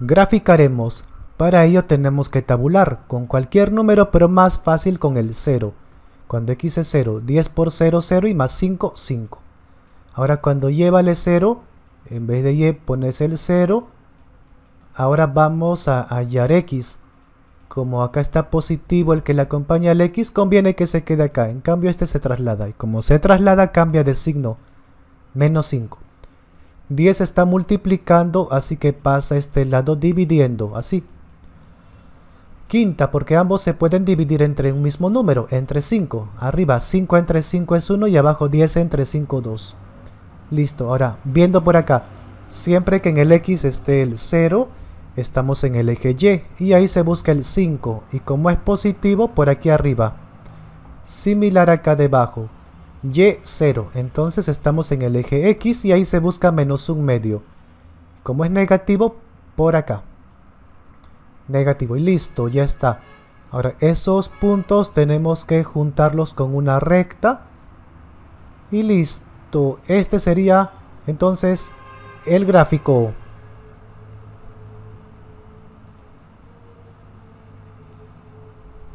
Graficaremos. Para ello tenemos que tabular con cualquier número, pero más fácil con el 0. Cuando x es 0, 10 por 0, 0 y más 5, 5. Ahora cuando y vale 0, en vez de y pones el 0. Ahora vamos a hallar x. Como acá está positivo el que le acompaña al x, conviene que se quede acá. En cambio este se traslada y como se traslada cambia de signo. Menos 5. 10 está multiplicando, así que pasa este lado dividiendo, así. Quinta, porque ambos se pueden dividir entre un mismo número, entre 5. Arriba 5 entre 5 es 1 y abajo 10 entre 5, 2. Listo, ahora, viendo por acá, siempre que en el X esté el 0, estamos en el eje Y, y ahí se busca el 5, y como es positivo, por aquí arriba. Similar acá debajo, y0. Entonces estamos en el eje X y ahí se busca menos un medio. Como es negativo, por acá. Negativo y listo, ya está. Ahora, esos puntos tenemos que juntarlos con una recta. Y listo. Este sería entonces el gráfico.